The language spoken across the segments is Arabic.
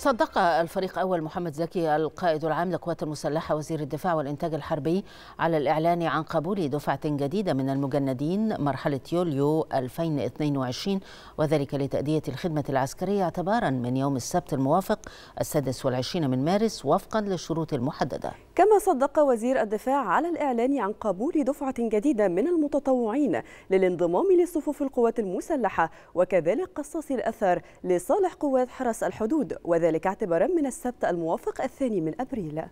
صدق الفريق أول محمد زكي القائد العام للقوات المسلحة وزير الدفاع والإنتاج الحربي على الإعلان عن قبول دفعة جديدة من المجندين مرحلة يوليو 2022 وذلك لتأدية الخدمة العسكرية اعتبارا من يوم السبت الموافق السادس والعشرين من مارس وفقا للشروط المحددة كما صدق وزير الدفاع على الإعلان عن قبول دفعة جديدة من المتطوعين للانضمام لصفوف القوات المسلحة وكذلك قصاص الأثر لصالح قوات حرس الحدود وذلك اعتبارا من السبت الموافق الثاني من أبريل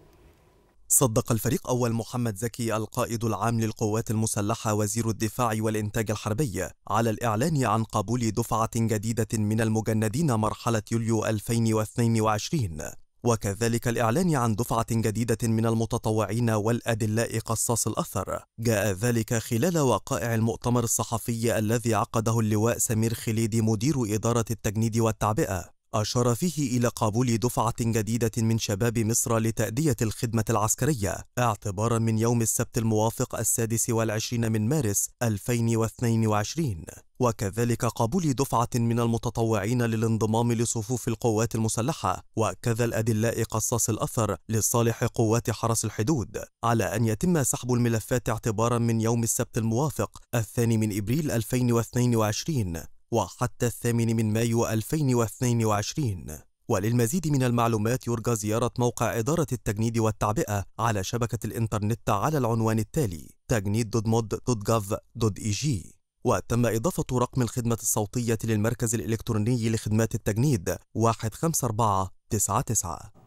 صدق الفريق أول محمد زكي القائد العام للقوات المسلحة وزير الدفاع والإنتاج الحربي على الإعلان عن قبول دفعة جديدة من المجندين مرحلة يوليو 2022 وكذلك الإعلان عن دفعة جديدة من المتطوعين والأدلاء قصاص الأثر جاء ذلك خلال وقائع المؤتمر الصحفي الذي عقده اللواء سمير خليدي مدير إدارة التجنيد والتعبئة أشار فيه إلى قبول دفعة جديدة من شباب مصر لتأدية الخدمة العسكرية اعتبارا من يوم السبت الموافق السادس والعشرين من مارس 2022 وكذلك قبول دفعة من المتطوعين للانضمام لصفوف القوات المسلحة وكذا الأدلاء قصاص الأثر لصالح قوات حرس الحدود على أن يتم سحب الملفات اعتبارا من يوم السبت الموافق الثاني من إبريل 2022 وحتى الثامن من مايو 2022 وللمزيد من المعلومات يرجى زيارة موقع إدارة التجنيد والتعبئة على شبكة الإنترنت على العنوان التالي تجنيد دوت دوت وتم إضافة رقم الخدمة الصوتية للمركز الإلكتروني لخدمات التجنيد 15499